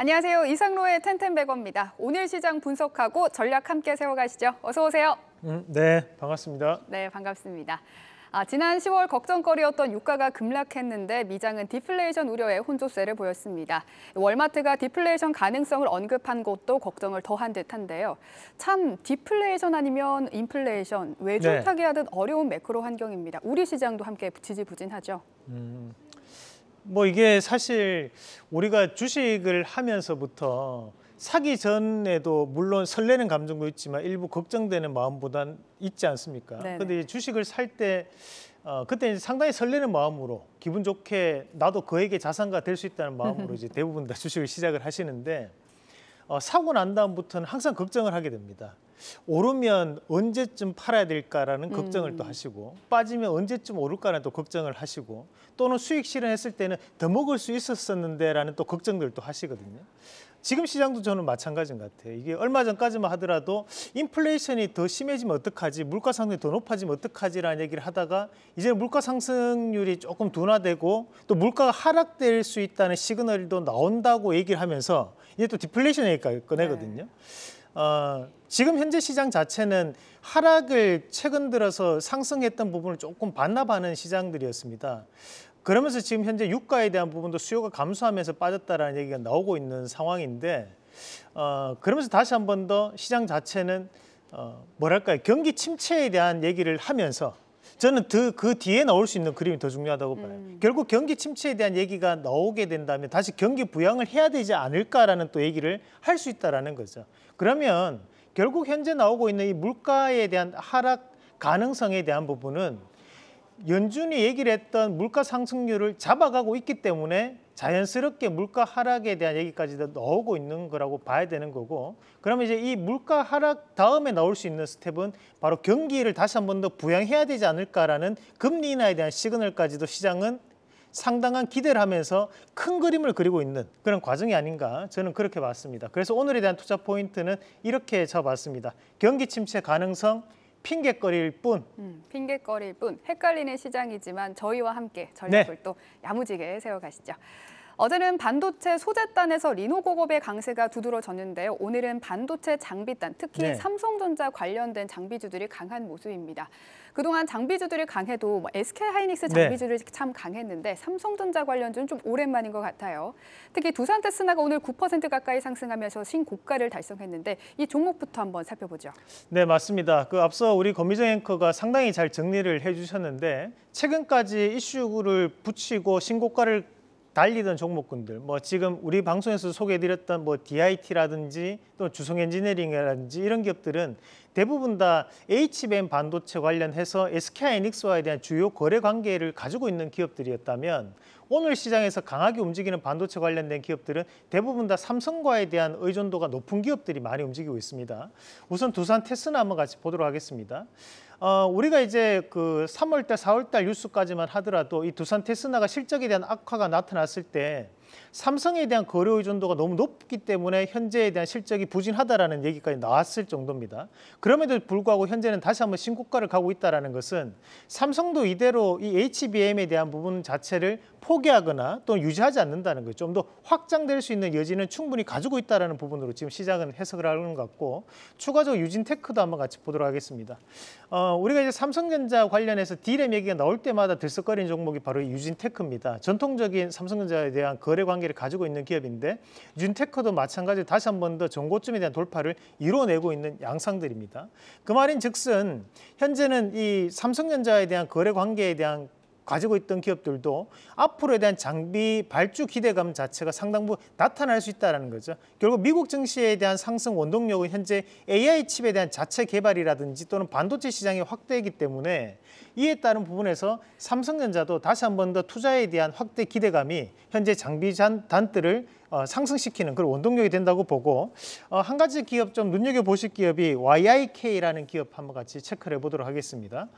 안녕하세요. 이상로의 텐텐백어입니다. 오늘 시장 분석하고 전략 함께 세워가시죠. 어서 오세요. 음, 네, 반갑습니다. 네, 반갑습니다. 아, 지난 10월 걱정거리였던 유가가 급락했는데 미장은 디플레이션 우려에 혼조세를 보였습니다. 월마트가 디플레이션 가능성을 언급한 것도 걱정을 더한 듯한데요. 참 디플레이션 아니면 인플레이션 외주타기 네. 하듯 어려운 매크로 환경입니다. 우리 시장도 함께 지지부진하죠. 음. 뭐 이게 사실 우리가 주식을 하면서부터 사기 전에도 물론 설레는 감정도 있지만 일부 걱정되는 마음보단 있지 않습니까? 네네. 근데 주식을 살 때 어, 그때 이제 상당히 설레는 마음으로 기분 좋게 나도 그에게 자산가 될 수 있다는 마음으로 이제 대부분 다 주식을 시작을 하시는데 어, 사고 난 다음부터는 항상 걱정을 하게 됩니다. 오르면 언제쯤 팔아야 될까라는 걱정을 음. 또 하시고 빠지면 언제쯤 오를까라는 또 걱정을 하시고 또는 수익 실현했을 때는 더 먹을 수 있었었는데라는 또걱정들도 하시거든요. 지금 시장도 저는 마찬가지인 것 같아요. 이게 얼마 전까지만 하더라도 인플레이션이 더 심해지면 어떡하지, 물가 상승이 더 높아지면 어떡하지라는 얘기를 하다가 이제 물가 상승률이 조금 둔화되고 또 물가가 하락될 수 있다는 시그널도 나온다고 얘기를 하면서 이제 또 디플레이션 얘기까지 네. 꺼내거든요. 네. 어, 지금 현재 시장 자체는 하락을 최근 들어서 상승했던 부분을 조금 반납하는 시장들이었습니다. 그러면서 지금 현재 유가에 대한 부분도 수요가 감소하면서 빠졌다라는 얘기가 나오고 있는 상황인데 어, 그러면서 다시 한 번 더 시장 자체는 어, 뭐랄까요 경기 침체에 대한 얘기를 하면서 저는 그, 그 뒤에 나올 수 있는 그림이 더 중요하다고 봐요. 음. 결국 경기 침체에 대한 얘기가 나오게 된다면 다시 경기 부양을 해야 되지 않을까라는 또 얘기를 할 수 있다라는 거죠. 그러면 결국 현재 나오고 있는 이 물가에 대한 하락 가능성에 대한 부분은 연준이 얘기를 했던 물가 상승률을 잡아가고 있기 때문에 자연스럽게 물가 하락에 대한 얘기까지 도 나오고 있는 거라고 봐야 되는 거고 그러면 이제 이 물가 하락 다음에 나올 수 있는 스텝은 바로 경기를 다시 한번 더 부양해야 되지 않을까라는 금리 인하에 대한 시그널까지도 시장은 상당한 기대를 하면서 큰 그림을 그리고 있는 그런 과정이 아닌가 저는 그렇게 봤습니다. 그래서 오늘에 대한 투자 포인트는 이렇게 잡봤습니다 경기 침체 가능성, 핑계거리일 뿐. 음, 핑계거리일 뿐 헷갈리는 시장이지만 저희와 함께 전략을 네. 또 야무지게 세워가시죠. 어제는 반도체 소재단에서 리노고급의 강세가 두드러졌는데요. 오늘은 반도체 장비단, 특히 네. 삼성전자 관련된 장비주들이 강한 모습입니다. 그동안 장비주들이 강해도 뭐 SK하이닉스 장비주들이 네. 참 강했는데 삼성전자 관련주는 좀 오랜만인 것 같아요. 특히 두산테스나가 오늘 9% 가까이 상승하면서 신고가를 달성했는데 이 종목부터 한번 살펴보죠. 네, 맞습니다. 그 앞서 우리 검미정 앵커가 상당히 잘 정리를 해주셨는데 최근까지 이슈를 붙이고 신고가를 달리던 종목군들 뭐 지금 우리 방송에서 소개해드렸던 뭐 DIT라든지 또 주성 엔지니어링이라든지 이런 기업들은 대부분 다 HBM 반도체 관련해서 SK하이닉스와에 대한 주요 거래 관계를 가지고 있는 기업들이었다면 오늘 시장에서 강하게 움직이는 반도체 관련된 기업들은 대부분 다 삼성과에 대한 의존도가 높은 기업들이 많이 움직이고 있습니다. 우선 두산 테스나 한번 같이 보도록 하겠습니다. 어, 우리가 이제 그 3월달, 4월달 뉴스까지만 하더라도 이 두산 테스나가 실적에 대한 악화가 나타났을 때 삼성에 대한 거래 의존도가 너무 높기 때문에 현재에 대한 실적이 부진하다라는 얘기까지 나왔을 정도입니다. 그럼에도 불구하고 현재는 다시 한번 신고가를 가고 있다는 것은 삼성도 이대로 이 HBM에 대한 부분 자체를 포기하거나 또 유지하지 않는다는 것, 좀 더 확장될 수 있는 여지는 충분히 가지고 있다는 부분으로 지금 시작은 해석을 하는 것 같고 추가적으로 유진테크도 한번 같이 보도록 하겠습니다. 어, 우리가 이제 삼성전자 관련해서 D램 얘기가 나올 때마다 들썩거리는 종목이 바로 유진테크입니다. 전통적인 삼성전자에 대한 거래 거래 관계를 가지고 있는 기업인데 윤테크도 마찬가지로 다시 한 번 더 정고점에 대한 돌파를 이뤄내고 있는 양상들입니다. 그 말인 즉슨 현재는 이 삼성전자에 대한 거래 관계에 대한 가지고 있던 기업들도 앞으로에 대한 장비 발주 기대감 자체가 상당 부 나타날 수 있다는 거죠. 결국 미국 증시에 대한 상승 원동력은 현재 AI 칩에 대한 자체 개발이라든지 또는 반도체 시장의 확대이기 때문에 이에 따른 부분에서 삼성전자도 다시 한 번 더 투자에 대한 확대 기대감이 현재 장비 단들을 어, 상승시키는 그런 원동력이 된다고 보고 어, 한 가지 기업 좀 눈여겨보실 기업이 YIK라는 기업 한번 같이 체크를 해보도록 하겠습니다.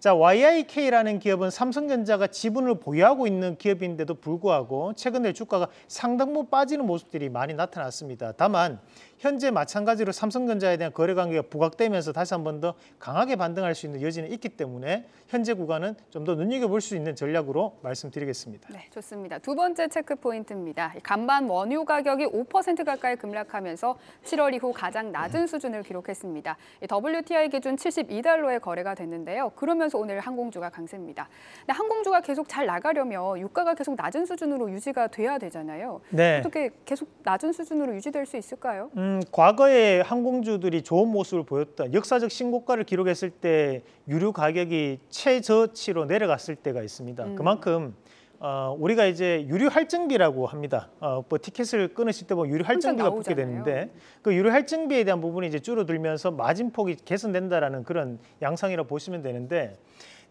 자, YIK라는 기업은 삼성전자가 지분을 보유하고 있는 기업인데도 불구하고 최근에 주가가 상당 부 빠지는 모습들이 많이 나타났습니다. 다만 현재 마찬가지로 삼성전자에 대한 거래 관계가 부각되면서 다시 한 번 더 강하게 반등할 수 있는 여지는 있기 때문에 현재 구간은 좀 더 눈여겨볼 수 있는 전략으로 말씀드리겠습니다. 네, 좋습니다. 두 번째 체크 포인트입니다. 간반 원유 가격이 5% 가까이 급락하면서 7월 이후 가장 낮은 수준을 기록했습니다. WTI 기준 72달러에 거래가 됐는데요. 그러면서 오늘 항공주가 강세입니다. 근데 항공주가 계속 잘 나가려면 유가가 계속 낮은 수준으로 유지가 돼야 되잖아요. 네. 어떻게 계속 낮은 수준으로 유지될 수 있을까요? 음. 과거에 항공주들이 좋은 모습을 보였던 역사적 신고가를 기록했을 때 유류 가격이 최저치로 내려갔을 때가 있습니다. 음. 그만큼 어, 우리가 이제 유류 할증비라고 합니다. 어, 뭐 티켓을 끊으실 때 보면 뭐 유류 할증비가 붙게 되는데 그 유류 할증비에 대한 부분이 이제 줄어들면서 마진폭이 개선된다라는 그런 양상이라 고 보시면 되는데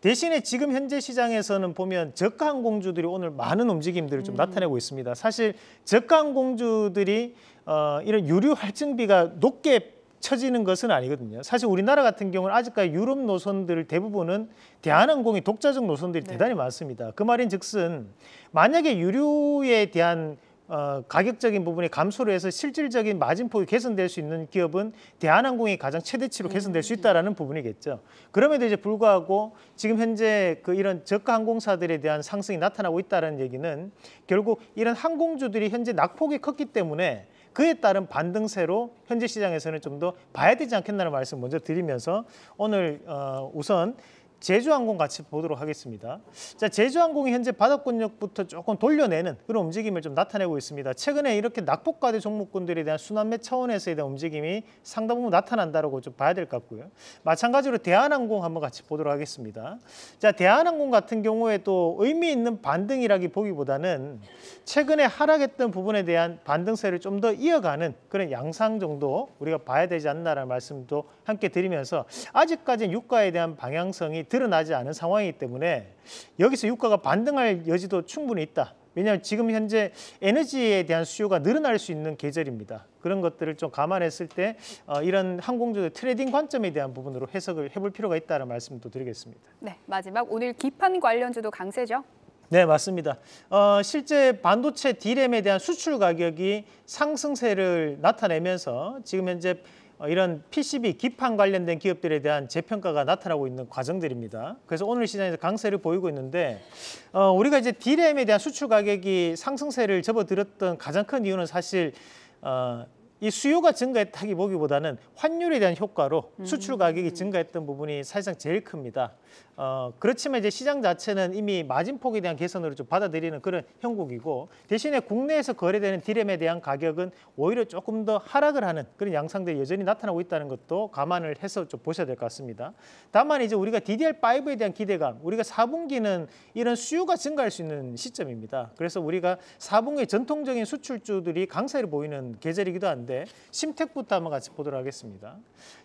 대신에 지금 현재 시장에서는 보면 저가 항공주들이 오늘 많은 움직임들을 좀 음. 나타내고 있습니다. 사실 저가 항공주들이 어, 이런 유류 할증비가 높게 처지는 것은 아니거든요. 사실 우리나라 같은 경우는 아직까지 유럽 노선들 대부분은 대한항공이 독자적 노선들이 네. 대단히 많습니다. 그 말인 즉슨 만약에 유류에 대한 어, 가격적인 부분이 감소를 해서 실질적인 마진폭이 개선될 수 있는 기업은 대한항공이 가장 최대치로 개선될 수 음. 있다라는 부분이겠죠. 그럼에도 이제 불구하고 지금 현재 그 이런 저가 항공사들에 대한 상승이 나타나고 있다는 얘기는 결국 이런 항공주들이 현재 낙폭이 컸기 때문에 그에 따른 반등세로 현재 시장에서는 좀 더 봐야 되지 않겠나는 말씀 먼저 드리면서 오늘 어, 우선 제주항공 같이 보도록 하겠습니다. 자, 제주항공이 현재 바닥권역부터 조금 돌려내는 그런 움직임을 좀 나타내고 있습니다. 최근에 이렇게 낙폭과대 종목군들에 대한 순환매 차원에서에 대한 움직임이 상당 부분 뭐 나타난다고 좀 봐야 될 것 같고요. 마찬가지로 대한항공 한번 같이 보도록 하겠습니다. 자, 대한항공 같은 경우에 또 의미 있는 반등이라기 보기보다는 최근에 하락했던 부분에 대한 반등세를 좀 더 이어가는 그런 양상 정도 우리가 봐야 되지 않나라는 말씀도 함께 드리면서 아직까지는 유가에 대한 방향성이 드러나지 않은 상황이기 때문에 여기서 유가가 반등할 여지도 충분히 있다. 왜냐하면 지금 현재 에너지에 대한 수요가 늘어날 수 있는 계절입니다. 그런 것들을 좀 감안했을 때 어, 이런 항공주들 트레이딩 관점에 대한 부분으로 해석을 해볼 필요가 있다는 말씀도 드리겠습니다. 네, 마지막 오늘 기판 관련주도 강세죠? 네, 맞습니다. 어, 실제 반도체 디램에 대한 수출 가격이 상승세를 나타내면서 지금 현재 어, 이런 PCB 기판 관련된 기업들에 대한 재평가가 나타나고 있는 과정들입니다. 그래서 오늘 시장에서 강세를 보이고 있는데 어, 우리가 이제 D램에 대한 수출 가격이 상승세를 접어들었던 가장 큰 이유는 사실 어, 이 수요가 증가했다기보기보다는 환율에 대한 효과로 수출 가격이 음. 증가했던 부분이 사실상 제일 큽니다. 어, 그렇지만 이제 시장 자체는 이미 마진폭에 대한 개선으로 좀 받아들이는 그런 형국이고 대신에 국내에서 거래되는 디램에 대한 가격은 오히려 조금 더 하락을 하는 그런 양상들이 여전히 나타나고 있다는 것도 감안을 해서 좀 보셔야 될 것 같습니다. 다만 이제 우리가 DDR5에 대한 기대감, 우리가 4분기는 이런 수요가 증가할 수 있는 시점입니다. 그래서 우리가 4분기 전통적인 수출주들이 강세를 보이는 계절이기도 한데 있는데 심택부터 한번 같이 보도록 하겠습니다.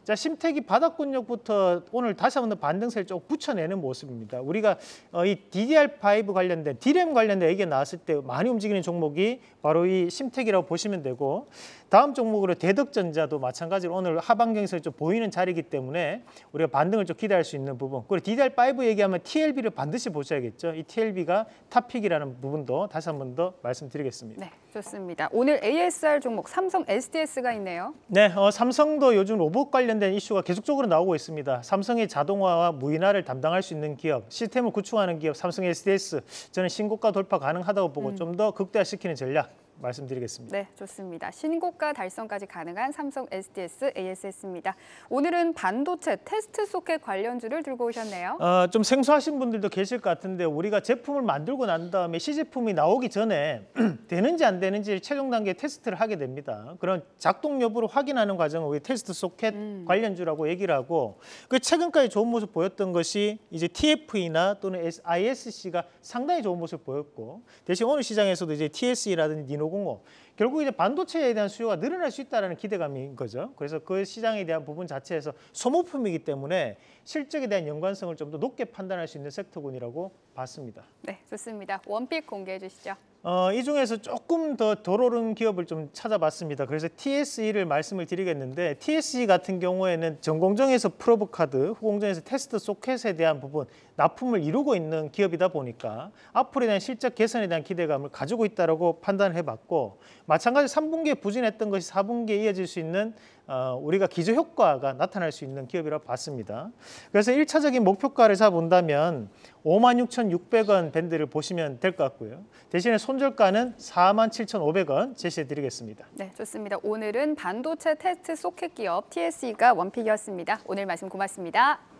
자, 심택이 바닥권역부터 오늘 다시 한번 반등세를 쭉 붙여내는 모습입니다. 우리가 어, 이 DDR5 관련된, DRAM 관련된 얘기가 나왔을 때 많이 움직이는 종목이 바로 이 심택이라고 보시면 되고 다음 종목으로 대덕전자도 마찬가지로 오늘 하반경에서 좀 보이는 자리이기 때문에 우리가 반등을 좀 기대할 수 있는 부분 그리고 DDR5 얘기하면 TLB를 반드시 보셔야겠죠. 이 TLB가 탑픽이라는 부분도 다시 한번더 말씀드리겠습니다. 네, 좋습니다. 오늘 ASR 종목 삼성 ST HTS가 있네요. 네, 어, 삼성도 요즘 로봇 관련된 이슈가 계속적으로 나오고 있습니다. 삼성의 자동화와 무인화를 담당할 수 있는 기업, 시스템을 구축하는 기업 삼성 HTS 저는 신고가 돌파 가능하다고 보고 음. 좀더 극대화시키는 전략 말씀드리겠습니다. 네, 좋습니다. 신고가 달성까지 가능한 삼성 SDS ASS입니다. 오늘은 반도체 테스트 소켓 관련주를 들고 오셨네요. 아, 좀 생소하신 분들도 계실 것 같은데 우리가 제품을 만들고 난 다음에 시제품이 나오기 전에 되는지 안 되는지 최종 단계 테스트를 하게 됩니다. 그런 작동 여부를 확인하는 과정을 우리 테스트 소켓 음. 관련주라고 얘기를 하고 그 최근까지 좋은 모습 보였던 것이 이제 TFE나 또는 ISC가 상당히 좋은 모습 보였고 대신 오늘 시장에서도 이제 TSE라든지 니노 2050 결국 이제 반도체에 대한 수요가 늘어날 수 있다는 기대감인 거죠. 그래서 그 시장에 대한 부분 자체에서 소모품이기 때문에 실적에 대한 연관성을 좀 더 높게 판단할 수 있는 섹터군이라고 봤습니다. 네, 좋습니다. 원픽 공개해 주시죠. 어, 이 중에서 조금 더 도로른 기업을 좀 찾아봤습니다. 그래서 TSE를 말씀을 드리겠는데 TSE 같은 경우에는 전공정에서 프로브 카드, 후공정에서 테스트 소켓에 대한 부분 납품을 이루고 있는 기업이다 보니까 앞으로에 대한 실적 개선에 대한 기대감을 가지고 있다고 판단을 해봤고 마찬가지로 3분기에 부진했던 것이 4분기에 이어질 수 있는 어, 우리가 기저 효과가 나타날 수 있는 기업이라고 봤습니다. 그래서 1차적인 목표가를 사본다면 56,600원 밴드를 보시면 될 것 같고요. 대신에 손절가는 47,500원 제시해드리겠습니다. 네, 좋습니다. 오늘은 반도체 테스트 소켓 기업 TSE가 원픽이었습니다. 오늘 말씀 고맙습니다.